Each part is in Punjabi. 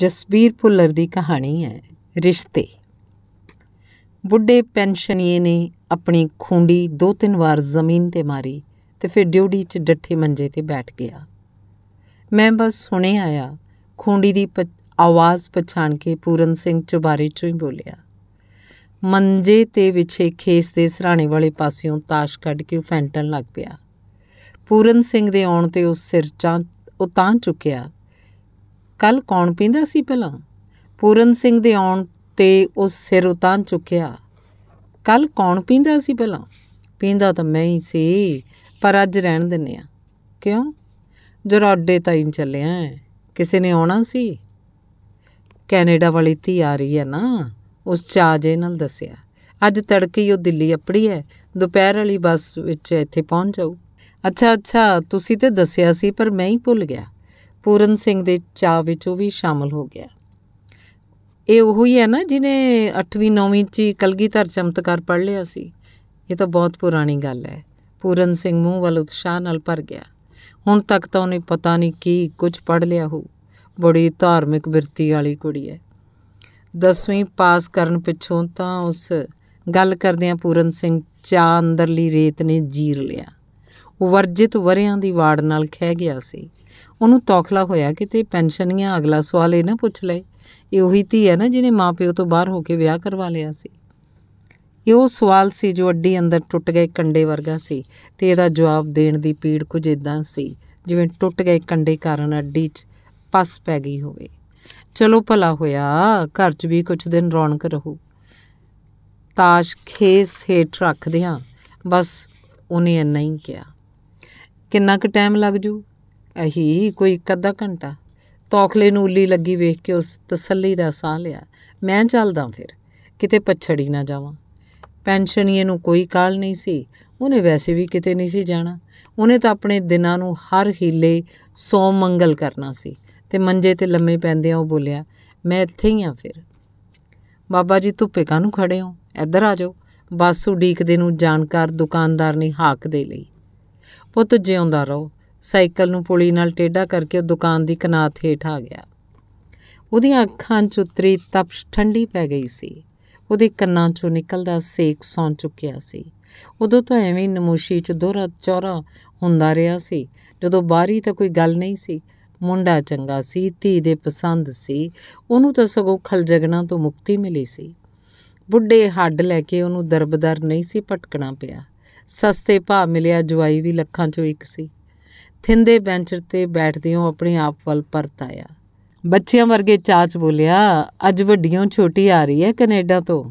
ਜਸਵੀਰ ਭੁੱਲਰ ਦੀ ਕਹਾਣੀ ਹੈ ਰਿਸ਼ਤੇ ਬੁੱਢੇ ਪੈਨਸ਼ਨੀਏ ਨੇ ਆਪਣੀ ਖੁੰਡੀ ਦੋ ਤਿੰਨ ਵਾਰ ਜ਼ਮੀਨ ਤੇ ਮਾਰੀ ਤੇ ਫਿਰ ਡਿਊਟੀ 'ਚ ਡੱਠੇ ਮੰਜੇ ਤੇ ਬੈਠ ਗਿਆ ਮੈਂ ਬਸ ਸੁਣੇ ਆਇਆ ਖੁੰਡੀ ਦੀ ਆਵਾਜ਼ ਪਛਾਣ ਕੇ ਪੂਰਨ ਸਿੰਘ ਚੁਬਾਰੇ 'ਚੋਂ ਹੀ ਬੋਲਿਆ ਮੰਜੇ ਤੇ ਵਿਛੇ ਖੇਸ ਦੇ ਸਰਾਣੇ ਵਾਲੇ ਪਾਸਿਓਂ ਤਾਸ਼ ਕੱਢ ਕੇ ਫੈਂਟਣ ਲੱਗ ਪਿਆ ਪੂਰਨ ਸਿੰਘ ਦੇ ਆਉਣ ਤੇ ਉਸ ਸਿਰ ਚਾਂ ਉਤਾਂ ਚੁੱਕਿਆ ਕੱਲ ਕੌਣ ਪੀਂਦਾ ਸੀ ਪਹਿਲਾਂ ਪੂਰਨ ਸਿੰਘ ਦੇ ਆਉਣ ਤੇ ਉਹ ਸਿਰ ਉਤਾਂ ਚੁੱਕਿਆ ਕੱਲ ਕੌਣ ਪੀਂਦਾ ਸੀ ਪਹਿਲਾਂ ਪੀਂਦਾ ਤਾਂ ਮੈਂ ਹੀ ਸੀ ਪਰ ਅੱਜ ਰਹਿਣ ਦਿੰਨੇ ਆ ਕਿਉਂ ਜਰਾਡੇ ਤਾਈਂ ਚੱਲਿਆ ਕਿਸੇ ਨੇ ਆਉਣਾ ਸੀ ਕੈਨੇਡਾ ਵਾਲੀ ਧੀ ਆ ਰਹੀ ਹੈ ਨਾ ਉਸ ਚਾਜੇ ਨਾਲ ਦੱਸਿਆ ਅੱਜ ਤੜਕੇ ਹੀ ਉਹ ਦਿੱਲੀ ਅਪੜੀ ਹੈ ਦੁਪਹਿਰ ਵਾਲੀ ਬੱਸ ਵਿੱਚ ਇੱਥੇ ਪਹੁੰਚ ਜਾਊ ਅੱਛਾ ਅੱਛਾ ਤੁਸੀਂ ਤੇ ਦੱਸਿਆ ਸੀ ਪਰ ਮੈਂ ਹੀ ਭੁੱਲ ਗਿਆ ਪੂਰਨ ਸਿੰਘ ਦੇ ਚਾਹ ਵਿੱਚ ਉਹ ਵੀ ਸ਼ਾਮਲ ਹੋ ਗਿਆ ਇਹ ਉਹ ਹੀ ਹੈ ਨਾ ਜਿਨੇ 8ਵੀਂ 9ਵੀਂ ਚ ਕਲਗੀਧਰ ਚਮਤਕਾਰ ਪੜ ਲਿਆ ਸੀ ਇਹ ਤਾਂ ਬਹੁਤ ਪੁਰਾਣੀ ਗੱਲ ਹੈ ਪੂਰਨ ਸਿੰਘ ਮੂੰਹ ਵੱਲ ਉਤਸ਼ਾਹ ਨਾਲ ਭਰ ਗਿਆ ਹੁਣ ਤੱਕ ਤਾਂ ਉਹਨੇ ਪਤਾ ਨਹੀਂ ਕੀ ਕੁਝ ਪੜ ਲਿਆ ਹੋ ਬੜੀ ਧਾਰਮਿਕ ਬਿਰਤੀ ਵਾਲੀ ਕੁੜੀ ਹੈ 10ਵੀਂ ਪਾਸ ਕਰਨ ਪਿੱਛੋਂ ਤਾਂ ਉਸ ਗੱਲ ਕਰਦਿਆਂ ਪੂਰਨ ਸਿੰਘ ਚਾ ਅੰਦਰਲੀ ਰੇਤ ਨੇ ਜੀਰ ਲਿਆ ਵਰਜਿਤ ਵਰਿਆਂ ਦੀ ਵਾਰਡ ਨਾਲ ਖਹਿ ਗਿਆ ਸੀ ਉਹਨੂੰ ਤੌਖਲਾ ਹੋਇਆ ਕਿ ਤੇ ਪੈਨਸ਼ਨੀਆਂ ਅਗਲਾ ਸਵਾਲ ਇਹ ਨਾ ਪੁੱਛ ਲਏ ਇਹ ਉਹੀ ਧੀ ਹੈ ਨਾ ਜਿਹਨੇ ਮਾਪਿਓ ਤੋਂ ਬਾਹਰ ਹੋ ਕੇ ਵਿਆਹ ਕਰਵਾ ਲਿਆ ਸੀ ਇਹ ਉਹ ਸਵਾਲ ਸੀ ਜੋ ਅੱਡੀ ਅੰਦਰ ਟੁੱਟ ਗਏ ਕੰਡੇ ਵਰਗਾ ਸੀ ਤੇ ਇਹਦਾ ਜਵਾਬ ਦੇਣ ਦੀ ਪੀੜ ਕੁਝ ਇਦਾਂ ਸੀ ਜਿਵੇਂ ਟੁੱਟ ਗਏ ਕੰਡੇ ਕਾਰਨ ਅੱਡੀ 'ਚ ਪਸ ਪੈ ਗਈ ਹੋਵੇ ਚਲੋ ਭਲਾ ਹੋਇਆ ਘਰ 'ਚ ਵੀ ਕੁਝ ਦਿਨ ਰੌਣਕ ਰਹੂ ਤਾਸ਼ ਖੇਸ ਹੇਠ ਰੱਖਦਿਆਂ ਬਸ ਉਹਨੇ ਇੰਨਾ ਹੀ ਕਿਹਾ ਕਿੰਨਾ ਕੁ ਟਾਈਮ ਲੱਗ ਜੂ ਅਹੀ ਕੋਈ ਇੱਕ ਅੱਧਾ ਘੰਟਾ ਤੌਖਲੇ ਨੂੰ ਉੱਲੀ ਲੱਗੀ ਵੇਖ ਕੇ ਉਸ ਤਸੱਲੀ ਦਾ ਸਾਹ ਲਿਆ ਮੈਂ ਚੱਲਦਾ ਫਿਰ ਕਿਤੇ ਪਛੜੀ ਨਾ ਜਾਵਾਂ ਪੈਨਸ਼ਨੀਏ ਨੂੰ ਕੋਈ ਕਾਲ ਨਹੀਂ ਸੀ ਉਹਨੇ ਵੈਸੇ ਵੀ ਕਿਤੇ ਨਹੀਂ ਸੀ ਜਾਣਾ ਉਹਨੇ ਤਾਂ ਆਪਣੇ ਦਿਨਾਂ ਨੂੰ ਹਰ ਹੀਲੇ ਸੋਮ ਮੰਗਲ ਕਰਨਾ ਸੀ ਤੇ ਮੰਜੇ ਤੇ ਲੰਮੇ ਪੈਂਦੇ ਆ ਉਹ ਬੋਲਿਆ ਮੈਂ ਇੱਥੇ ਹੀ ਆ ਫਿਰ ਬਾਬਾ ਜੀ ਧੁੱਪੇ ਕਾਹਨੂੰ ਖੜੇ ਹੋ ਇੱਧਰ ਆ ਜਾਓ ਬਾਸੂ ਡੀਕ ਦੇ ਨੂੰ ਜਾਣਕਾਰ ਦੁਕਾਨਦਾਰ ਨੇ ਹਾਕ ਦੇ ਲਈ ਪੁੱਤ ਜਿਉਂਦਾ ਰਹੋ ਸਾਈਕਲ ਨੂੰ ਪੁਲੀ ਨਾਲ ਟੇਢਾ ਕਰਕੇ ਉਹ ਦੁਕਾਨ ਦੀ ਕਨਾਤ ਹੇਠ ਆ ਗਿਆ ਉਹਦੀਆਂ ਅੱਖਾਂ 'ਚ ਉਤਰੀ ਤਪਸ਼ ਠੰਡੀ ਪੈ ਗਈ ਸੀ ਉਹਦੇ ਕੰਨਾਂ 'ਚੋਂ ਨਿਕਲਦਾ ਸੇਕ ਸੌਂ ਚੁੱਕਿਆ ਸੀ ਉਦੋਂ ਤਾਂ ਐਵੇਂ ਨਮੋਸ਼ੀ 'ਚ ਦੋਹਰਾ ਚੌਰਾ ਹੁੰਦਾ ਰਿਹਾ ਸੀ ਜਦੋਂ ਬਾਰੀ ਤਾਂ ਕੋਈ ਗੱਲ ਨਹੀਂ ਸੀ ਮੁੰਡਾ ਚੰਗਾ ਸੀ ਧੀ ਦੇ ਪਸੰਦ ਸੀ ਉਹਨੂੰ ਤਾਂ ਸਗੋਂ ਖਲਜਗਣਾ ਤੋਂ ਮੁਕਤੀ ਮਿਲੀ ਸੀ ਬੁੱਢੇ ਹੱਡ ਲੈ ਕੇ ਉਹਨੂੰ ਦਰਬਦਰ ਨਹੀਂ ਸੀ ਪਟਕਣਾ ਪਿਆ ਸਸਤੇ ਭਾਅ ਮਿਲਿਆ ਜਵਾਈ ਵੀ ਲੱਖਾਂ ਚੋਂ ਇੱਕ ਸੀ ਥਿੰਦੇ ਬੈਂਚ ਤੇ ਹੋ ਆਪਣੇ ਆਪ ਵੱਲ ਪਰਤ ਆਇਆ ਬੱਚਿਆਂ ਵਰਗੇ ਚਾਚ ਬੋਲਿਆ ਅੱਜ ਵੱਡੀਆਂ ਛੋਟੀ ਆ ਰਹੀ ਹੈ ਕੈਨੇਡਾ ਤੋਂ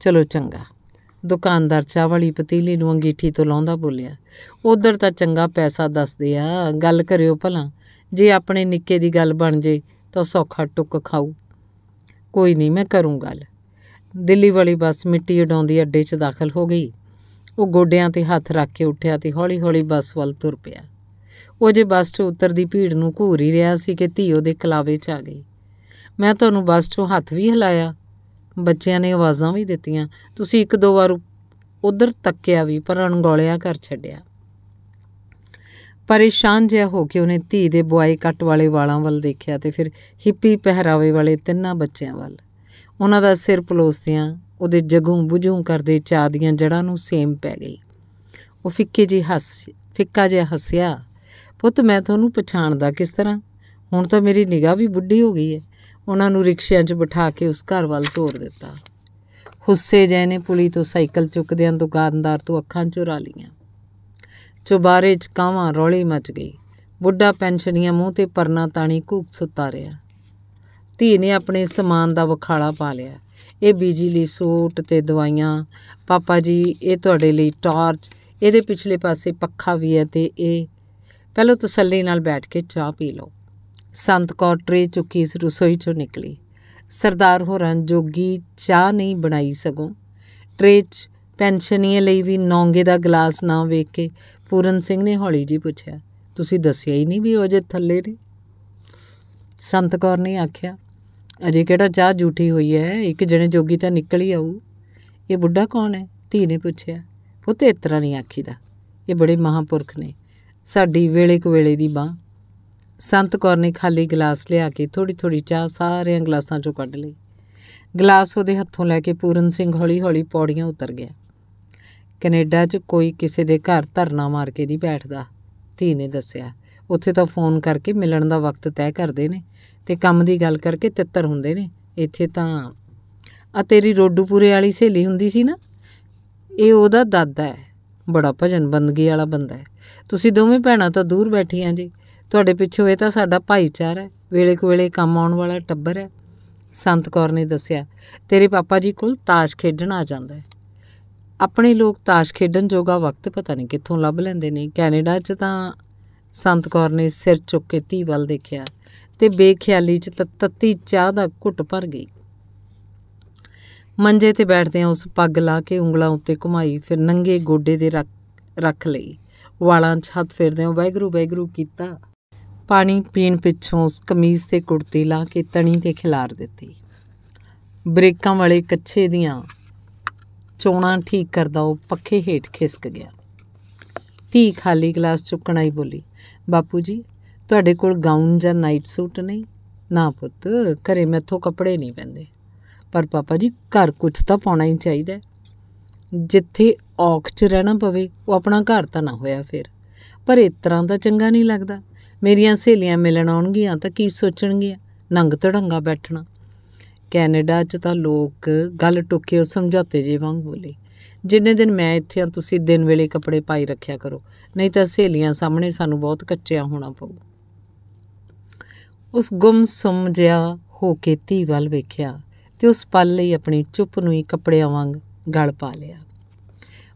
ਚਲੋ ਚੰਗਾ ਦੁਕਾਨਦਾਰ ਚਾਹ ਵਾਲੀ ਪਤੀਲੀ ਨੂੰ ਅੰਗੀਠੀ ਤੋਂ ਲਾਉਂਦਾ ਬੋਲਿਆ ਉਧਰ ਤਾਂ ਚੰਗਾ ਪੈਸਾ ਦੱਸਦੇ ਆ ਗੱਲ ਕਰਿਓ ਭਲਾ ਜੇ ਆਪਣੇ ਨਿੱਕੇ ਦੀ ਗੱਲ ਬਣ ਜੇ ਤਾਂ ਸੌਖਾ ਟੁੱਕ ਖਾਊ ਕੋਈ ਨਹੀਂ ਮੈਂ ਕਰੂੰ ਗੱਲ ਦਿੱਲੀ ਵਾਲੀ ਬੱਸ ਮਿੱਟੀ ਉਡਾਉਂਦੀ ਅੱਡੇ 'ਚ ਦਾਖਲ ਹੋ ਗਈ ਉਹ ਗੋਡਿਆਂ ਤੇ ਹੱਥ ਰੱਖ ਕੇ ਉੱਠਿਆ ਤੇ ਹੌਲੀ-ਹੌਲੀ ਬੱਸ ਵੱਲ ਤੁਰ ਪਿਆ ਉਹ ਜੇ ਬੱਸ 'ਚ ਉਤਰਦੀ ਭੀੜ ਨੂੰ ਘੂਰ ਹੀ ਰਿਹਾ ਸੀ ਕਿ ਧੀ ਉਹਦੇ ਕਲਾਵੇ 'ਚ ਆ ਗਈ ਮੈਂ ਤੁਹਾਨੂੰ ਬੱਸ 'ਚੋਂ ਹੱਥ ਵੀ ਹਿਲਾਇਆ ਬੱਚਿਆਂ ਨੇ ਆਵਾਜ਼ਾਂ ਵੀ ਦਿੱਤੀਆਂ ਤੁਸੀਂ ਇੱਕ ਦੋ ਵਾਰ ਉਧਰ ਤੱਕਿਆ ਵੀ ਪਰ ਅਣਗੌਲਿਆ ਕਰ ਛੱਡਿਆ ਪਰੇਸ਼ਾਨ ਜਿਹਾ ਹੋ ਕੇ ਉਹਨੇ ਧੀ ਦੇ ਬੁਆਏ ਕੱਟ ਵਾਲੇ ਵਾਲਾਂ ਵੱਲ ਦੇਖਿਆ ਤੇ ਫਿਰ ਹਿੱਪੀ ਪਹਿਰਾਵੇ ਵਾਲੇ ਤਿੰਨਾਂ ਬੱਚਿਆਂ ਵੱਲ ਉਹਨਾਂ ਦਾ ਸਿਰ ਪਲੋਸਦਿਆਂ ਉਹਦੇ ਜਗੋਂ ਬੁਝੋਂ ਕਰਦੇ ਚਾਹ ਦੀਆਂ ਜੜਾਂ ਨੂੰ ਸੇਮ ਪੈ ਗਈ ਉਹ ਫਿੱਕੇ ਜੀ ਹੱਸ ਫਿੱਕਾ ਜਿਹਾ ਹੱਸਿਆ ਪੁੱਤ ਮੈਂ ਤੁਹਾਨੂੰ ਪਛਾਣਦਾ ਕਿਸ ਤਰ੍ਹਾਂ ਹੁਣ ਤਾਂ ਮੇਰੀ ਨਿਗਾਹ ਵੀ ਬੁੱਢੀ ਹੋ ਗਈ ਹੈ ਉਹਨਾਂ ਨੂੰ ਰਿਕਸ਼ਿਆਂ 'ਚ ਬਿਠਾ ਕੇ ਉਸ ਘਰ ਵੱਲ ਤੋਰ ਦਿੱਤਾ ਹੁੱਸੇ ਜੈ ਨੇ ਪੁਲੀ ਤੋਂ ਸਾਈਕਲ ਚੁੱਕਦਿਆਂ ਦੁਕਾਨਦਾਰ ਤੋਂ ਅੱਖਾਂ ਚੁਰਾ ਲੀਆਂ ਚੁਬਾਰੇ 'ਚ ਕਾਵਾਂ ਰੌਲੀ ਮਚ ਗਈ ਬੁੱਢਾ ਪੈਨਸ਼ਨੀਆਂ ਮੂੰਹ ਤੇ ਪਰਨਾ ਤਾਣੀ ਘੂਕ ਸੁੱਤਾ ਰਿਹਾ ਧੀ ਨੇ ਆਪਣੇ ਸਮਾਨ ਦਾ ਵਖਾਲਾ ਪਾ ਲਿਆ ਇਹ ਬਿਜਲੀ ਸੂਟ ਤੇ ਦਵਾਈਆਂ ਪਾਪਾ ਜੀ ਇਹ ਤੁਹਾਡੇ ਲਈ ਟਾਰਚ ਇਹਦੇ ਪਿਛਲੇ ਪਾਸੇ ਪੱਖਾ ਵੀ ਹੈ ਤੇ ਇਹ ਪਹਿਲਾਂ ਤਸੱਲੀ ਨਾਲ ਬੈਠ ਕੇ ਚਾਹ ਪੀ ਲਓ ਸੰਤ ਕੌਰ ਟਰੇ ਚੁੱਕੀ ਇਸ ਰਸੋਈ ਚੋਂ ਨਿਕਲੀ ਸਰਦਾਰ ਹੋਰਾਂ ਜੋਗੀ ਚਾਹ ਨਹੀਂ ਬਣਾਈ ਸਗੋਂ ਟਰੇ 'ਚ ਪੈਨਸ਼ਨੀਏ ਲਈ ਵੀ ਨੌਂਗੇ ਦਾ ਗਲਾਸ ਨਾ ਵੇਖ ਕੇ ਪੂਰਨ ਸਿੰਘ ਨੇ ਹੌਲੀ ਜੀ ਪੁੱਛਿਆ ਤੁਸੀਂ ਦੱਸਿਆ ਹੀ ਨਹੀਂ ਵੀ ਉਹ ਜੇ ਥੱਲੇ ਨੇ ਸੰਤ ਕੌਰ ਨੇ ਆਖਿਆ ਅਜੇ ਕਿਹੜਾ ਚਾਹ ਝੂਠੀ ਹੋਈ ਹੈ ਇੱਕ ਜਣੇ ਜੋਗੀ ਤਾਂ ਨਿਕਲ ਹੀ ਆਊ ਇਹ ਬੁੱਢਾ ਕੌਣ ਹੈ ਧੀ ਨੇ ਪੁੱਛਿਆ ਪੁੱਤ ਇਸ ਤਰ੍ਹਾਂ ਨਹੀਂ ਆਖੀਦਾ ਇਹ ਬੜੇ ਮਹਾਪੁਰਖ ਨੇ ਸਾਡੀ ਵੇਲੇ ਕੋ ਵੇਲੇ ਦੀ ਬਾਹ ਸੰਤ ਕੌਰ ਨੇ ਖਾਲੀ ਗਲਾਸ ਲਿਆ ਕੇ ਥੋੜੀ ਥੋੜੀ ਚਾਹ ਸਾਰਿਆਂ ਗਲਾਸਾਂ ਚੋਂ ਕੱਢ ਲਈ ਗਲਾਸ ਉਹਦੇ ਹੱਥੋਂ ਲੈ ਕੇ ਪੂਰਨ ਸਿੰਘ ਹੌਲੀ-ਹੌਲੀ ਪੌੜੀਆਂ ਉਤਰ ਗਿਆ ਕੈਨੇਡਾ 'ਚ ਕੋਈ ਕਿਸੇ ਦੇ ਘਰ ਧਰਨਾ ਮਾਰ ਕੇ ਨਹੀਂ ਬੈਠਦਾ ਧੀ ਨੇ ਦੱਸਿਆ ਉੱਥੇ ਤਾਂ ਫੋਨ ਕਰਕੇ ਮਿਲਣ ਦਾ ਵਕਤ ਤੈਅ ਕਰਦੇ ਨੇ ਤੇ ਕੰਮ ਦੀ ਗੱਲ ਕਰਕੇ ਤਿੱਤਰ ਹੁੰਦੇ ਨੇ ਇੱਥੇ ਤਾਂ ਆ ਤੇਰੀ ਰੋਡੂਪੁਰੇ ਵਾਲੀ ਸਹੇਲੀ ਹੁੰਦੀ ਸੀ ਨਾ ਇਹ ਉਹਦਾ ਦਾਦਾ ਹੈ ਬੜਾ ਭਜਨ ਬੰਦਗੀ ਵਾਲਾ ਬੰਦਾ ਹੈ ਤੁਸੀਂ ਦੋਵੇਂ ਭੈਣਾਂ ਤਾਂ ਦੂਰ ਬੈਠੀਆਂ ਜੀ ਤੁਹਾਡੇ ਪਿੱਛੋਂ ਇਹ ਤਾਂ ਸਾਡਾ ਭਾਈਚਾਰਾ ਹੈ ਵੇਲੇ ਕੋਲੇ ਕੰਮ ਆਉਣ ਵਾਲਾ ਟੱਬਰ ਹੈ ਸੰਤ ਕੌਰ ਨੇ ਦੱਸਿਆ ਤੇਰੇ ਪਾਪਾ ਜੀ ਕੋਲ ਤਾਸ਼ ਖੇਡਣ ਆ ਜਾਂਦਾ ਹੈ ਆਪਣੇ ਲੋਕ ਤਾਸ਼ ਖੇਡਣ ਜੋਗਾ ਵਕਤ ਪਤਾ ਨਹੀਂ ਕਿੱਥੋਂ ਲੱਭ ਲੈਂਦੇ ਨੇ ਕੈਨੇਡਾ 'ਚ ਤਾਂ ਸੰਤ ਕੌਰ ਨੇ ਸਿਰ ਚੁੱਕ ਕੇ ਧੀ ਵੱਲ ਦੇਖਿਆ ਤੇ ਬੇਖਿਆਲੀ 'ਚ ਤੱਤੀ ਚਾਹ ਦਾ ਘੁੱਟ ਭਰ ਗਈ ਮੰਜੇ ਤੇ ਬੈਠਦਿਆਂ ਉਸ ਪੱਗ ਲਾ ਕੇ ਉਂਗਲਾਂ ਉੱਤੇ ਘੁਮਾਈ ਫਿਰ ਨੰਗੇ ਗੋਡੇ ਦੇ ਰੱਖ ਲਈ ਵਾਲਾਂ 'ਚ ਹੱਥ ਫੇਰਦੇ ਫੇਰਦਿਆਂ ਵੈਗਰੂ ਵੈਗਰੂ ਕੀਤਾ ਪਾਣੀ ਪੀਣ ਪਿੱਛੋਂ ਉਸ ਕਮੀਜ਼ ਤੇ ਕੁੜਤੀ ਲਾ ਕੇ ਤਣੀ ਤੇ ਖਿਲਾਰ ਦਿੱਤੀ ਬ੍ਰੇਕਾਂ ਵਾਲੇ ਕੱਚੇ ਦੀਆਂ ਚੋਣਾ ਠੀਕ ਕਰਦਾ ਉਹ ਪੱਖੇ ਹੇਠ ਖਿਸਕ ਗਿਆ ਧੀ ਖਾਲੀ ਗਲਾਸ ਚੁੱਕਣ ਆਈ ਬੋਲੀ ਬਾਪੂ ਜੀ ਤੁਹਾਡੇ ਕੋਲ ਗਾਊਨ ਜਾਂ ਨਾਈਟ ਸੂਟ ਨਹੀਂ ਨਾ ਪੁੱਤ ਘਰੇ ਮੈਥੋਂ ਕੱਪੜੇ ਨਹੀਂ ਪੈਂਦੇ ਪਰ ਪਾਪਾ ਜੀ ਘਰ ਕੁਝ ਤਾਂ ਪਾਉਣਾ ਹੀ ਚਾਹੀਦਾ ਜਿੱਥੇ ਔਖ 'ਚ ਰਹਿਣਾ ਪਵੇ ਉਹ ਆਪਣਾ ਘਰ ਤਾਂ ਨਾ ਹੋਇਆ ਫਿਰ ਪਰ ਇਸ ਤਰ੍ਹਾਂ ਦਾ ਚੰਗਾ ਨਹੀਂ ਲੱਗਦਾ ਮੇਰੀਆਂ ਸਹੇਲੀਆਂ ਮਿਲਣ ਆਉਣਗੀਆਂ ਤਾਂ ਕੀ ਸੋਚਣਗੀਆਂ ਨੰਗ ਤੜੰਗਾ ਬੈਠਣਾ ਕੈਨੇਡਾ 'ਚ ਤਾਂ ਲੋਕ ਗੱਲ ਟੋਕੇ ਉਹ ਸਮਝਾਤੇ ਜੇ ਵਾਂਗ ਬੋਲੇ ਜਿੰਨੇ ਦਿਨ ਮੈਂ ਇੱਥੇ ਆ ਤੁਸੀਂ ਦਿਨ ਵੇਲੇ ਕੱਪੜੇ ਪਾਈ ਰੱਖਿਆ ਕਰੋ ਨਹੀਂ ਤਾਂ ਸਹੇਲੀਆਂ ਸਾਹਮਣੇ ਸਾਨੂੰ ਬਹੁਤ ਕੱਚਿਆ ਹੋਣਾ ਪਊ ਉਸ ਗੁੰਮਸਮ ਜਿਹਾ ਹੋ ਕੇ ਧੀ ਵੱਲ ਵੇਖਿਆ ਤੇ ਉਸ ਪਲ ਲਈ ਆਪਣੀ ਚੁੱਪ ਨੂੰ ਹੀ ਕੱਪੜਿਆਂ ਵਾਂਗ ਗਲ ਪਾ ਲਿਆ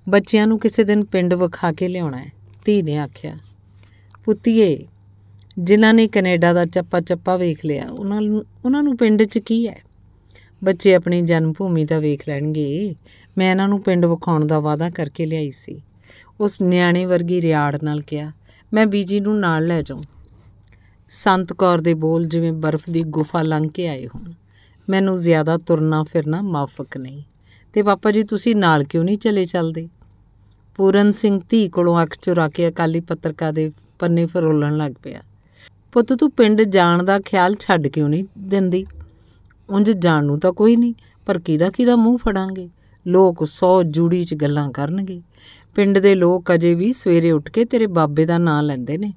ਬੱਚਿਆਂ ਨੂੰ ਕਿਸੇ ਦਿਨ ਪਿੰਡ ਵਿਖਾ ਕੇ ਲਿਆਉਣਾ ਹੈ ਧੀ ਨੇ ਆਖਿਆ ਪੁੱਤੀਏ ਜਿਨ੍ਹਾਂ ਨੇ ਕੈਨੇਡਾ ਦਾ ਚੱਪਾ ਚੱਪਾ ਵੇਖ ਲਿਆ ਉਹਨਾਂ ਨੂੰ ਉਹਨਾਂ ਨੂੰ ਪਿੰਡ 'ਚ ਕੀ ਹੈ ਬੱਚੇ ਆਪਣੀ ਜਨਮ ਭੂਮੀ ਦਾ ਵੇਖ ਲੈਣਗੇ ਮੈਂ ਇਹਨਾਂ ਨੂੰ ਪਿੰਡ ਵਿਖਾਉਣ ਦਾ ਵਾਅਦਾ ਕਰਕੇ ਲਿਆਈ ਸੀ ਉਸ ਨਿਆਣੇ ਵਰਗੀ ਰਿਆੜ ਨਾਲ ਕਿਹਾ ਮੈਂ ਬੀਜੀ ਨੂੰ ਨਾਲ ਲੈ ਜਾਉ ਸੰਤ ਕੌਰ ਦੇ ਬੋਲ ਜਿਵੇਂ ਬਰਫ਼ ਦੀ ਗੁਫਾ ਲੰਘ ਕੇ ਆਏ ਹੋਣ ਮੈਨੂੰ ਜ਼ਿਆਦਾ ਤੁਰਨਾ ਫਿਰਨਾ ਮਾਫਕ ਨਹੀਂ ਤੇ ਪਾਪਾ ਜੀ ਤੁਸੀਂ ਨਾਲ ਕਿਉਂ ਨਹੀਂ ਚਲੇ ਚੱਲਦੇ ਪੂਰਨ ਸਿੰਘ ਧੀ ਕੋਲੋਂ ਅੱਖ ਚੁਰਾ ਕੇ ਅਕਾਲੀ ਪੱਤਰਕਾ ਦੇ ਪੰਨੇ ਫਰੋਲਣ ਲੱਗ ਪਿਆ ਪੁੱਤ ਤੂੰ ਪਿੰਡ ਜਾਣ ਦਾ ਖਿਆਲ ਛੱਡ ਕਿਉਂ ਨਹੀਂ ਦਿੰਦੀ ਉਂਝ ਜਾਣ ਨੂੰ ਤਾਂ ਕੋਈ ਨਹੀਂ ਪਰ ਕਿਹਦਾ ਕਿਹਦਾ ਮੂੰਹ ਫੜਾਂਗੇ ਲੋਕ ਸੌ ਜੂੜੀ 'ਚ ਗੱਲਾਂ ਕਰਨਗੇ ਪਿੰਡ ਦੇ ਲੋਕ ਅਜੇ ਵੀ ਸਵੇਰੇ ਉੱਠ ਕੇ ਤੇਰੇ ਬਾਬੇ ਦਾ ਨਾਂ ਲੈਂਦੇ ਨੇ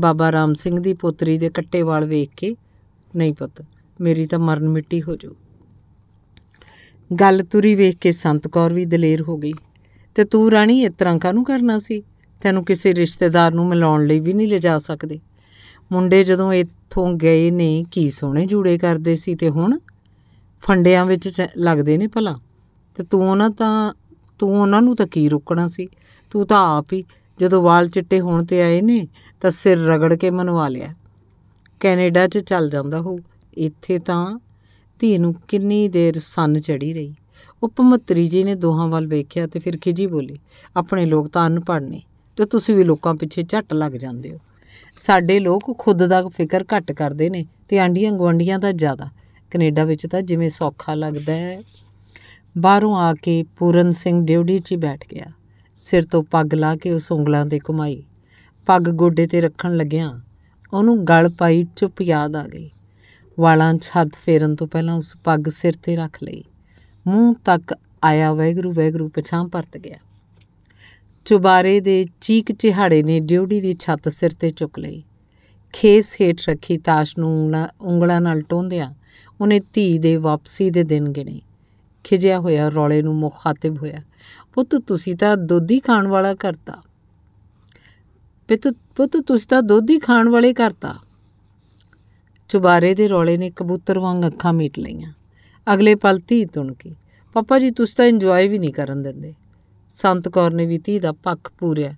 ਬਾਬਾ ਰਾਮ ਸਿੰਘ ਦੀ ਪੋਤਰੀ ਦੇ ਕੱਟੇ ਵਾਲ ਵੇਖ ਕੇ ਨਹੀਂ ਪੁੱਤ ਮੇਰੀ ਤਾਂ ਮਰਨ ਮਿੱਟੀ ਹੋ ਜੂ ਗੱਲ ਤੁਰੀ ਵੇਖ ਕੇ ਸੰਤ ਕੌਰ ਵੀ ਦਲੇਰ ਹੋ ਗਈ ਤੇ ਤੂੰ ਰਾਣੀ ਇਸ ਤਰ੍ਹਾਂ ਨੂੰ ਕਰਨਾ ਸੀ ਤੈਨੂੰ ਕਿਸੇ ਰਿਸ਼ਤੇਦਾਰ ਨੂੰ ਮਿਲਾਉਣ ਲਈ ਵੀ ਨਹੀਂ ਲਿਜਾ ਸਕਦੇ ਮੁੰਡੇ ਜਦੋਂ ਇੱਥੋਂ ਗਏ ਨੇ ਕੀ ਸੋਹਣੇ ਜੂੜੇ ਕਰਦੇ ਸੀ ਤੇ ਹੁਣ ਫੰਡਿਆਂ ਵਿੱਚ ਲੱਗਦੇ ਨੇ ਭਲਾ ਤੇ ਤੂੰ ਉਹਨਾਂ ਤਾਂ ਤੂੰ ਉਹਨਾਂ ਨੂੰ ਤਾਂ ਕੀ ਰੋਕਣਾ ਸੀ ਤੂੰ ਤਾਂ ਆਪ ਹੀ ਜਦੋਂ ਵਾਲ ਚਿੱਟੇ ਹੋਣ ਤੇ ਆਏ ਨੇ ਤਾਂ ਸਿਰ ਰਗੜ ਕੇ ਮਨਵਾ ਲਿਆ ਕੈਨੇਡਾ 'ਚ ਚੱਲ ਜਾਂਦਾ ਹੋ ਇੱਥੇ ਤਾਂ ਧੀ ਨੂੰ ਕਿੰਨੀ ਦੇਰ ਸੰਨ ਚੜੀ ਰਹੀ ਉਪਮਤਰੀ ਜੀ ਨੇ ਦੋਹਾਂ ਵੱਲ ਵੇਖਿਆ ਤੇ ਫਿਰ ਖਿਜੀ ਬੋਲੀ ਆਪਣੇ ਲੋਕ ਤਾਂ ਅਨਪੜ੍ਹ ਨੇ ਤੇ ਤੁਸੀਂ ਵੀ ਲੋਕਾਂ ਪਿੱਛੇ ਝੱਟ ਲੱਗ ਜਾਂਦੇ ਹੋ ਸਾਡੇ ਲੋਕ ਖੁਦ ਦਾ ਫਿਕਰ ਘੱਟ ਕਰਦੇ ਨੇ ਤੇ ਆਂਡੀਆਂ ਗਵਾਂਡੀਆਂ ਦਾ ਜ਼ਿਆਦਾ ਕੈਨੇਡਾ ਵਿੱਚ ਤਾਂ ਜਿਵੇਂ ਸੌਖਾ ਲੱਗਦਾ ਹੈ ਬਾਹਰੋਂ ਆ ਕੇ ਪੂਰਨ ਸਿੰਘ ਡਿਊਟੀ 'ਚ ਬੈਠ ਗਿਆ ਸਿਰ ਤੋਂ ਪੱਗ ਲਾ ਕੇ ਉਸ ਉਂਗਲਾਂ ਤੇ ਕਮਾਈ ਪੱਗ ਗੋਡੇ ਤੇ ਰੱਖਣ ਲੱਗਿਆ ਉਹਨੂੰ ਗਲ ਪਾਈ ਚੁੱਪ ਯਾਦ ਆ ਗਈ ਵਾਲਾਂ 'ਚ ਹੱਥ ਫੇਰਨ ਤੋਂ ਪਹਿਲਾਂ ਉਸ ਪੱਗ ਸਿਰ ਤੇ ਰੱਖ ਲਈ ਮੂੰਹ ਤੱਕ ਆਇਆ ਵੈਗਰੂ ਵੈਗਰੂ ਪਛਾਂ ਪਰਤ ਗਿਆ ਚੁਬਾਰੇ ਦੇ ਚੀਕ ਚਿਹਾੜੇ ਨੇ ਡਿਊਟੀ ਦੀ ਛੱਤ ਸਿਰ ਤੇ ਚੁੱਕ ਲਈ ਖੇਸ ਹੇਠ ਰੱਖੀ ਤਾਸ਼ ਨੂੰ ਉਂਗਲਾਂ ਨਾਲ ਟੋਂਦਿਆਂ ਉਹਨੇ ਧੀ ਦੇ ਵਾਪਸੀ ਦੇ ਦਿਨ ਗਿਣੇ ਖਿਜਿਆ ਹੋਇਆ ਰੌਲੇ ਨੂੰ ਮੁਖਾਤਬ ਹੋਇਆ ਪੁੱਤ ਤੁਸੀਂ ਤਾਂ ਦੁੱਧੀ ਖਾਣ ਵਾਲਾ ਕਰਤਾ ਪੁੱਤ ਪੁੱਤ ਤੁਸੀਂ ਤਾਂ ਦੁੱਧੀ ਖਾਣ ਵਾਲੇ ਕਰਤਾ ਚੁਬਾਰੇ ਦੇ ਰੌਲੇ ਨੇ ਕਬੂਤਰ ਵਾਂਗ ਅੱਖਾਂ ਮੀਟ ਲਈਆਂ ਅਗਲੇ ਪਲ ਧੀ ਤੁਣਕੀ ਪਾਪਾ ਜੀ ਤੁਸੀਂ ਤਾਂ ਇੰਜੋਏ ਵੀ ਨਹੀਂ ਕਰਨ ਦਿੰਦੇ ਸੰਤ ਕੌਰ ਨੇ ਵੀ ਧੀ ਦਾ ਪੱਖ ਪੂਰਿਆ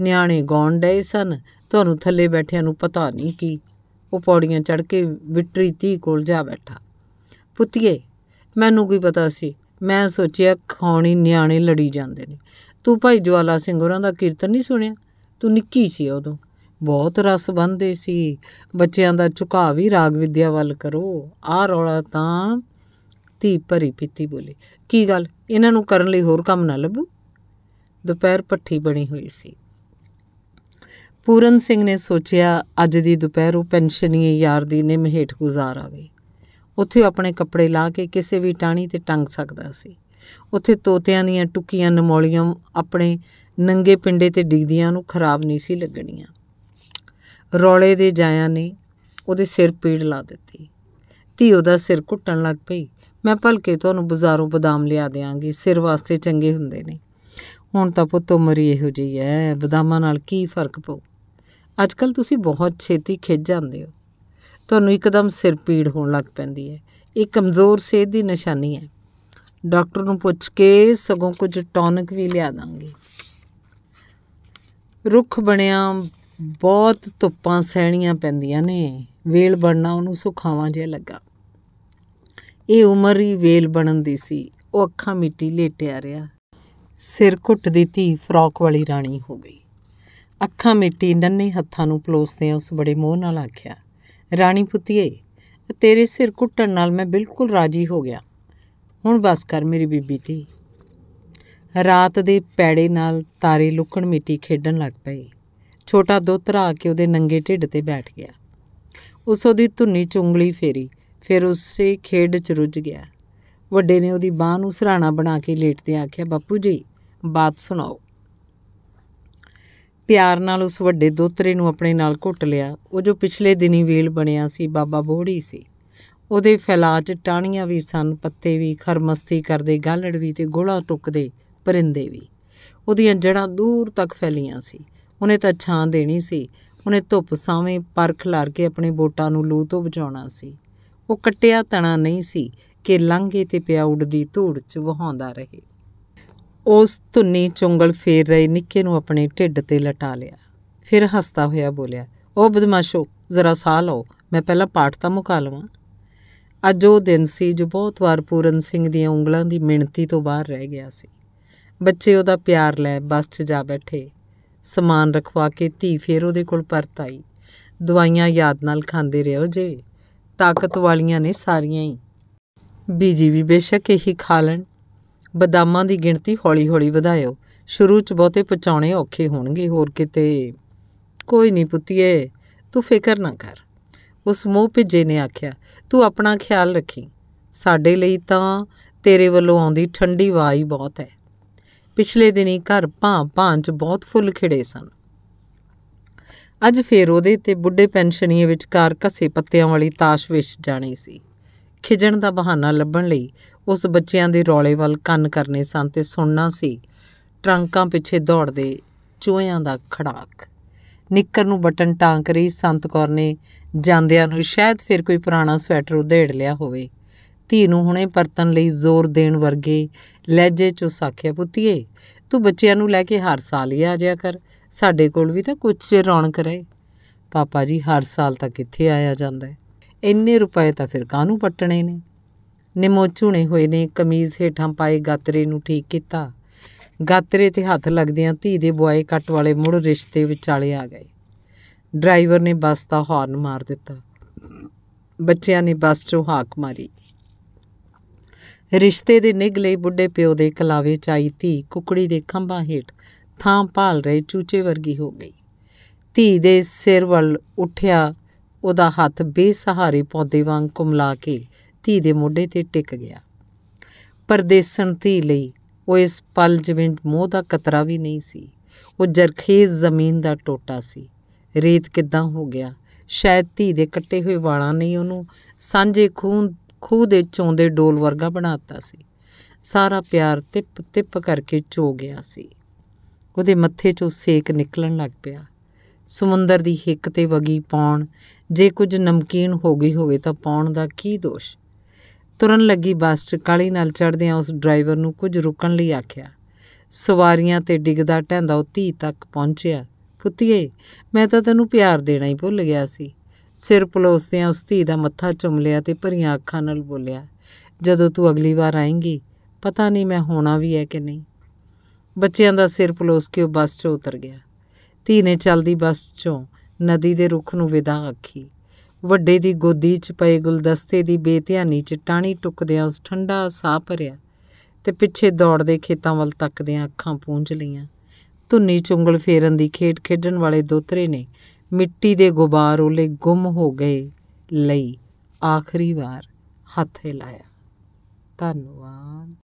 ਨਿਆਣੇ ਗਾਉਣ ਡਏ ਸਨ ਤੁਹਾਨੂੰ ਥੱਲੇ ਬੈਠਿਆਂ ਨੂੰ ਪਤਾ ਨਹੀਂ ਕੀ ਉਹ ਪੌੜੀਆਂ ਚੜ੍ਹ ਕੇ ਵਿਟਰੀ ਧੀ ਕੋਲ ਜਾ ਬੈਠਾ ਪੁੱਤੀਏ ਮੈਨੂੰ ਕੀ ਪਤਾ ਸੀ ਮੈਂ ਸੋਚਿਆ ਖਾਣੀ ਨਿਆਣੇ ਲੜੀ ਜਾਂਦੇ ਨੇ ਤੂੰ ਭਾਈ ਜਵਾਲਾ ਸਿੰਘ ਹੋਰਾਂ ਦਾ ਕੀਰਤਨ ਨਹੀਂ ਸੁਣਿਆ ਤੂੰ ਨਿੱਕੀ ਸੀ ਉਦੋਂ ਬਹੁਤ ਰਸ ਬੰਦੇ ਸੀ ਬੱਚਿਆਂ ਦਾ ਝੁਕਾਅ ਵੀ ਰਾਗ ਵਿਦਿਆ ਵੱਲ ਕਰੋ ਆਹ ਰੌਲਾ ਤਾਂ ਧੀ ਭਰੀ ਪਿੱਤੀ ਬੋਲੀ ਕੀ ਗੱਲ ਇਹਨਾਂ ਨੂੰ ਕਰਨ ਲਈ ਹੋਰ ਕੰਮ ਨਾ ਲੱਭੂ ਦੁਪਹਿਰ ਪੱਠੀ ਬਣੀ ਹੋਈ ਸੀ ਪੂਰਨ ਸਿੰਘ ਨੇ ਸੋਚਿਆ ਅੱਜ ਦੀ ਦੁਪਹਿਰ ਉਹ ਪੈਨਸ਼ਨੀ ਯਾਰ ਦੀ ਨੇ ਹੇਠ ਗੁਜ਼ਾਰ ਆਵੇ ਉੱਥੇ ਆਪਣੇ ਕੱਪੜੇ ਲਾ ਕੇ ਕਿਸੇ ਵੀ ਟਾਣੀ ਤੇ ਟੰਗ ਸਕਦਾ ਸੀ ਉੱਥੇ ਤੋਤਿਆਂ ਦੀਆਂ ਟੁੱਕੀਆਂ ਨਮੋਲੀਆਂ ਆਪਣੇ ਨੰਗੇ ਪਿੰਡੇ ਤੇ ਡਿੱਗਦੀਆਂ ਨੂੰ ਖਰਾਬ ਨਹੀਂ ਸੀ ਲੱਗਣੀਆਂ ਰੌਲੇ ਦੇ ਜਾਇਆਂ ਨੇ ਉਹਦੇ ਸਿਰ ਪੀੜ ਲਾ ਦਿੱਤੀ ਧੀ ਉਹਦਾ ਸਿਰ ਘੁੱਟਣ ਲੱਗ ਪਈ ਮੈਂ ਭਲਕੇ ਤੁਹਾਨੂੰ ਬਾਜ਼ਾਰੋਂ ਬਦਾਮ ਲਿਆ ਦੇਵਾਂਗੀ ਸਿਰ ਵਾਸਤੇ ਚੰਗੇ ਹੁੰਦੇ ਨੇ ਹੁਣ ਤਾਂ ਪੁੱਤ ਉਮਰ ਹੀ ਇਹੋ ਜਿਹੀ ਹੈ ਬਦਾਮਾਂ ਨਾਲ ਕੀ ਫਰਕ ਪਊ ਅੱਜ ਕੱਲ ਤੁਸੀਂ ਬਹੁਤ ਛੇਤੀ ਖਿੱਚ ਜਾਂਦੇ ਹੋ ਤੁਹਾਨੂੰ ਇੱਕਦਮ ਸਿਰ ਪੀੜ ਹੋਣ ਲੱਗ ਪੈਂਦੀ ਹੈ ਇਹ ਕਮਜ਼ੋਰ ਸਿਹਤ ਦੀ ਨਿਸ਼ਾਨੀ ਹੈ ਡਾਕਟਰ ਨੂੰ ਪੁੱਛ ਕੇ ਸਗੋਂ ਕੁਝ ਟੌਨਿਕ ਵੀ ਲਿਆ ਦਾਂਗੇ ਰੁੱਖ ਬਣਿਆ ਬਹੁਤ ਧੁੱਪਾਂ ਸਹਿਣੀਆਂ ਪੈਂਦੀਆਂ ਨੇ ਵੇਲ ਬਣਨਾ ਉਹਨੂੰ ਸੁਖਾਵਾਂ ਜਿਹਾ ਲੱਗਾ ਇਹ ਉਮਰ ਹੀ ਵੇਲ ਬਣਨ ਦੀ ਸੀ ਉਹ ਅੱਖਾਂ ਮਿੱਟੀ ਲੇਟਿਆ ਰਿਹਾ ਸਿਰ ਘੁੱਟ ਦੀ ਧੀ ਫਰੋਕ ਵਾਲੀ ਰਾਣੀ ਹੋ ਗਈ ਅੱਖਾਂ ਮਿੱਟੀ ਨੰਨੇ ਹੱਥਾਂ ਨੂੰ ਪਲੋਸਦੇ ਉਸ ਬੜੇ ਮੋਹ ਨਾਲ ਆਖਿਆ ਰਾਣੀ ਪੁੱਤੀਏ ਤੇਰੇ ਸਿਰ ਘੁੱਟਣ ਨਾਲ ਮੈਂ ਬਿਲਕੁਲ ਰਾਜੀ ਹੋ ਗਿਆ ਹੁਣ ਬਸ ਕਰ ਮੇਰੀ ਬੀਬੀ ਤੀ ਰਾਤ ਦੇ ਪੈੜੇ ਨਾਲ ਤਾਰੇ ਲੁਕਣ ਮਿੱਟੀ ਖੇਡਣ ਲੱਗ ਪਏ ਛੋਟਾ ਦੋਤਰਾ ਆ ਕੇ ਉਹਦੇ ਨੰਗੇ ਢਿੱਡ ਤੇ ਬੈਠ ਗਿਆ ਉਸ ਉਹਦੀ ਧੁੰਨੀ ਚ ਉਂਗਲੀ ਫੇਰੀ ਫਿਰ ਉਸੇ ਖੇਡ ਚ ਰੁੱਝ ਗਿਆ ਵੱਡੇ ਨੇ ਉਹਦੀ ਬਾਹ ਨੂੰ ਸਰਾਣਾ ਬਣਾ ਕੇ ਲੇਟਦੇ ਆਖਿਆ ਬਾਪੂ ਜੀ ਬਾਤ ਸੁਣਾਓ ਪਿਆਰ ਨਾਲ ਉਸ ਵੱਡੇ ਦੋਤਰੇ ਨੂੰ ਆਪਣੇ ਨਾਲ ਘੁੱਟ ਲਿਆ ਉਹ ਜੋ ਪਿਛਲੇ ਦਿਨੀ ਵੇਲ ਬਣਿਆ ਸੀ ਬਾਬਾ ਬੋੜੀ ਸੀ ਉਹਦੇ ਫੈਲਾਅ 'ਚ ਟਾਣੀਆਂ ਵੀ ਸਨ ਪੱਤੇ ਵੀ ਖਰਮਸਤੀ ਕਰਦੇ ਗਾਲੜ ਵੀ ਤੇ ਗੋਲਾ ਟੁੱਕਦੇ ਪਰਿੰਦੇ ਵੀ ਉਹਦੀਆਂ ਜੜਾਂ ਦੂਰ ਤੱਕ ਫੈਲੀਆਂ ਸੀ ਉਹਨੇ ਤਾਂ ਛਾਂ ਦੇਣੀ ਸੀ ਉਹਨੇ ਧੁੱਪ ਸਾਵੇਂ ਪਰ ਖਲਾਰ ਕੇ ਆਪਣੇ ਬੋਟਾਂ ਨੂੰ ਲੂ ਤੋਂ ਬਚਾਉਣਾ ਸੀ ਉਹ ਕੱਟਿਆ ਤਣਾ ਨਹੀਂ ਸੀ ਕਿ ਲੰਘੇ ਤੇ ਪਿਆ ਉੱਡਦੀ ਧੂੜ 'ਚ ਵਹਾਉਂਦਾ ਰਹੇ ਉਸ ਧੁੰਨੀ ਚੁੰਗਲ ਫੇਰ ਰਹੀ ਨਿੱਕੇ ਨੂੰ ਆਪਣੇ ਢਿੱਡ ਤੇ ਲਟਾ ਲਿਆ ਫਿਰ ਹੱਸਦਾ ਹੋਇਆ ਬੋਲਿਆ ਉਹ ਬਦਮਾਸ਼ੋ ਜ਼ਰਾ ਸਾਹ ਲਓ ਮੈਂ ਪਹਿਲਾਂ ਪਾਠ ਤਾਂ ਮੁਕਾ ਲਵਾਂ ਅੱਜ ਉਹ ਦਿਨ ਸੀ ਜੋ ਬਹੁਤ ਵਾਰ ਪੂਰਨ ਸਿੰਘ ਦੀਆਂ ਉਂਗਲਾਂ ਦੀ ਮਿਣਤੀ ਤੋਂ ਬਾਹਰ ਰਹਿ ਗਿਆ ਸੀ ਬੱਚੇ ਉਹਦਾ ਪਿਆਰ ਲੈ ਬਸ 'ਚ ਜਾ ਬੈਠੇ ਸਮਾਨ ਰਖਵਾ ਕੇ ਧੀ ਫੇਰ ਉਹਦੇ ਕੋਲ ਪਰਤ ਆਈ ਦਵਾਈਆਂ ਯਾਦ ਨਾਲ ਖਾਂਦੇ ਰਹੋ ਜੇ ਤਾਕਤ ਵਾਲੀਆਂ ਨੇ ਸਾਰੀਆਂ ਹੀ ਬੀਜੀ ਵੀ ਬੇਸ਼ੱਕ ਇਹੀ ਖਾ ਲੈਣ ਬਦਾਮਾਂ ਦੀ ਗਿਣਤੀ ਹੌਲੀ-ਹੌਲੀ ਵਧਾਇਓ ਸ਼ੁਰੂ 'ਚ ਬਹੁਤੇ ਪਚਾਉਣੇ ਔਖੇ ਹੋਣਗੇ ਹੋਰ ਕਿਤੇ ਕੋਈ ਨਹੀਂ ਪੁੱਤੀਏ ਤੂੰ ਫਿਕਰ ਨਾ ਕਰ ਉਸ ਮੋਹ ਭਿੱਜੇ ਨੇ ਆਖਿਆ ਤੂੰ ਆਪਣਾ ਖਿਆਲ ਰੱਖੀ ਸਾਡੇ ਲਈ ਤਾਂ ਤੇਰੇ ਵੱਲੋਂ ਆਉਂਦੀ ਠੰਡੀ ਵਾਈ ਬਹੁਤ ਹੈ ਪਿਛਲੇ ਦਿਨੀ ਘਰ ਭਾਂ ਭਾਂ 'ਚ ਬਹੁਤ ਫੁੱਲ ਖਿੜੇ ਸਨ ਅੱਜ ਫੇਰ ਉਹਦੇ ਤੇ ਬੁੱਢੇ ਪੈਨਸ਼ਨੀਏ ਵਿਚਕਾਰ ਕਸੇ ਪੱਤਿਆਂ ਵਾਲੀ ਤਾਸ਼ ਵਿੱਚ ਜਾਣੀ ਸੀ ਖਿਜਣ ਦਾ ਬਹਾਨਾ ਲੱਭਣ ਲਈ ਉਸ ਬੱਚਿਆਂ ਦੇ ਰੌਲੇ ਵੱਲ ਕੰਨ ਕਰਨੇ ਸਨ ਤੇ ਸੁਣਨਾ ਸੀ ਟਰੰਕਾਂ ਪਿੱਛੇ ਦੌੜਦੇ ਚੂਹਿਆਂ ਦਾ ਖੜਾਕ ਨਿੱਕਰ ਨੂੰ ਬਟਨ ਟਾਂਕ ਰਹੀ ਸੰਤ ਕੌਰ ਨੇ ਜਾਂਦਿਆਂ ਨੂੰ ਸ਼ਾਇਦ ਫਿਰ ਕੋਈ ਪੁਰਾਣਾ ਸਵੈਟਰ ਉਧੇੜ ਲਿਆ ਹੋਵੇ ਧੀ ਨੂੰ ਹੁਣੇ ਪਰਤਨ ਲਈ ਜ਼ੋਰ ਦੇਣ ਵਰਗੇ ਲਹਿਜੇ ਚੋਂ ਸਾਖਿਆ ਪੁੱਤੀਏ ਤੂੰ ਬੱਚਿਆਂ ਨੂੰ ਲੈ ਕੇ ਹਰ ਸਾਲ ਹੀ ਆ ਜਾਇਆ ਕਰ ਸਾਡੇ ਕੋਲ ਵੀ ਤਾਂ ਕੁਝ ਰੌਣਕ ਰਹੇ ਪਾਪਾ ਜੀ ਹਰ ਸਾਲ ਤਾਂ ਕਿੱਥੇ ਆਇਆ ਜਾਂਦਾ ਹੈ ਇੰਨੇ ਰੁਪਏ ਤਾਂ ਫਿਰ ਕਾਹਨੂੰ ਪੱਟਣੇ ਨੇ ਨਿਮੋ ਝੁਣੇ ਹੋਏ ਨੇ ਕਮੀਜ਼ ਹੇਠਾਂ ਪਾਏ ਗਾਤਰੇ ਨੂੰ ਠੀਕ ਕੀਤਾ ਗਾਤਰੇ ਤੇ ਹੱਥ ਲੱਗਦਿਆਂ ਧੀ ਦੇ ਬੁਆਏ ਕੱਟ ਵਾਲੇ ਮੁੜ ਰਿਸ਼ਤੇ ਵਿਚਾਲੇ ਆ ਗਏ ਡਰਾਈਵਰ ਨੇ ਬੱਸ ਦਾ ਹਾਰਨ ਮਾਰ ਦਿੱਤਾ ਬੱਚਿਆਂ ਨੇ ਬੱਸ 'ਚੋਂ ਹਾਕ ਮਾਰੀ ਰਿਸ਼ਤੇ ਦੇ ਨਿਗਲੇ ਬੁੱਢੇ ਪਿਓ ਦੇ ਕਲਾਵੇ 'ਚ ਆਈ ਧੀ ਕੁਕੜੀ ਦੇ ਖੰਭਾਂ ਹੇਠ ਥਾਂ ਭਾਲ ਰਹੀ ਚੂਚੇ ਵਰਗੀ ਹੋ ਗਈ ਧੀ ਦੇ ਸਿਰ ਵੱਲ ਉੱਠਿਆ ਉਹਦਾ ਹੱਥ ਬੇਸਹਾਰੇ ਪੌਦੇ ਵਾਂਗ ਕੁਮਲਾ ਕੇ ਧੀ ਦੇ ਮੋਢੇ ਤੇ ਟਿਕ ਗਿਆ ਪਰਦੇਸਣ ਧੀ ਲਈ ਉਹ ਇਸ ਪਲ ਜਿਵੇਂ ਮੋਹ ਦਾ ਕਤਰਾ ਵੀ ਨਹੀਂ ਸੀ ਉਹ ਜਰਖੇਜ਼ ਜ਼ਮੀਨ ਦਾ ਟੋਟਾ ਸੀ ਰੇਤ ਕਿੱਦਾਂ ਹੋ ਗਿਆ ਸ਼ਾਇਦ ਧੀ ਦੇ ਕੱਟੇ ਹੋਏ ਵਾਲਾਂ ਨੇ ਉਹਨੂੰ ਸਾਂਝੇ ਖੂਨ ਖੂਹ ਦੇ ਚੋਂਦੇ ਡੋਲ ਵਰਗਾ ਬਣਾਤਾ ਸੀ ਸਾਰਾ ਪਿਆਰ ਤਿਪ ਤਿਪ ਕਰਕੇ ਚੋ ਗਿਆ ਸੀ ਉਹਦੇ ਮੱਥੇ 'ਚੋਂ ਸੇਕ ਨਿਕਲਣ ਲੱਗ ਪਿਆ ਸਮੁੰਦਰ ਦੀ ਹਿੱਕ ਤੇ ਵਗੀ ਪੌਣ ਜੇ ਕੁਝ ਨਮਕੀਨ ਹੋ ਗਈ ਹੋਵੇ ਤਾਂ ਪੌਣ ਦਾ ਕੀ ਦੋਸ਼ ਤੁਰਨ ਲੱਗੀ ਬੱਸ 'ਚ ਕਾਲੀ ਨਾਲ ਚੜਦਿਆਂ ਉਸ ਡਰਾਈਵਰ ਨੂੰ ਕੁਝ ਰੁਕਣ ਲਈ ਆਖਿਆ ਸਵਾਰੀਆਂ ਤੇ ਡਿੱਗਦਾ ਟੈਂਦਾ ਉਹ ਧੀ ਤੱਕ ਪਹੁੰਚਿਆ ਪੁੱਤੀਏ ਮੈਂ ਤਾਂ ਤੈਨੂੰ ਪਿਆਰ ਦੇਣਾ ਹੀ ਭੁੱਲ ਗਿਆ ਸੀ ਸਿਰ ਪਲੋਸਦਿਆਂ ਉਸ ਧੀ ਦਾ ਮੱਥਾ ਚੁੰਮ ਲਿਆ ਤੇ ਭਰੀਆਂ ਅੱਖਾਂ ਨਾਲ ਬੋਲਿਆ ਜਦੋਂ ਤੂੰ ਅਗਲੀ ਵਾਰ ਆਏਂਗੀ ਪਤਾ ਨਹੀਂ ਮੈਂ ਹੋਣਾ ਵੀ ਹੈ ਕਿ ਨਹੀਂ ਬੱਚਿਆਂ ਦਾ ਸਿਰ ਪਲੋਸ ਕੇ ਉਹ ਬੱਸ 'ਚ ਉਤਰ ਗਿਆ ਧੀ ਨੇ ਚਲਦੀ ਬੱਸ 'ਚੋਂ ਨਦੀ ਦੇ ਰੁੱਖ ਨੂੰ ਵਿਦਾ ਆਖੀ ਵੱਡੇ ਦੀ ਗੋਦੀ 'ਚ ਪਏ ਗੁਲਦਸਤੇ ਦੀ ਬੇਧਿਆਨੀ 'ਚ ਟਾਣੀ ਟੁੱਕਦਿਆਂ ਉਸ ਠੰਡਾ ਸਾਹ ਭਰਿਆ ਤੇ ਪਿੱਛੇ ਦੌੜਦੇ ਖੇਤਾਂ ਵੱਲ ਤੱਕਦਿਆਂ ਅੱਖਾਂ ਪੂੰਝ ਲਈਆਂ ਧੁੰਨੀ ਚੁੰਗਲ ਫੇਰਨ ਦੀ ਖੇਡ ਖੇਡਣ ਵਾਲੇ ਦੋਤਰੇ ਨੇ ਮਿੱਟੀ ਦੇ ਗੁਬਾਰ ਉਲੇ ਗੁੰਮ ਹੋ ਗਏ ਲਈ ਆਖਰੀ ਵਾਰ ਹੱਥ ਹਿਲਾਇਆ ਧੰਨਵਾਦ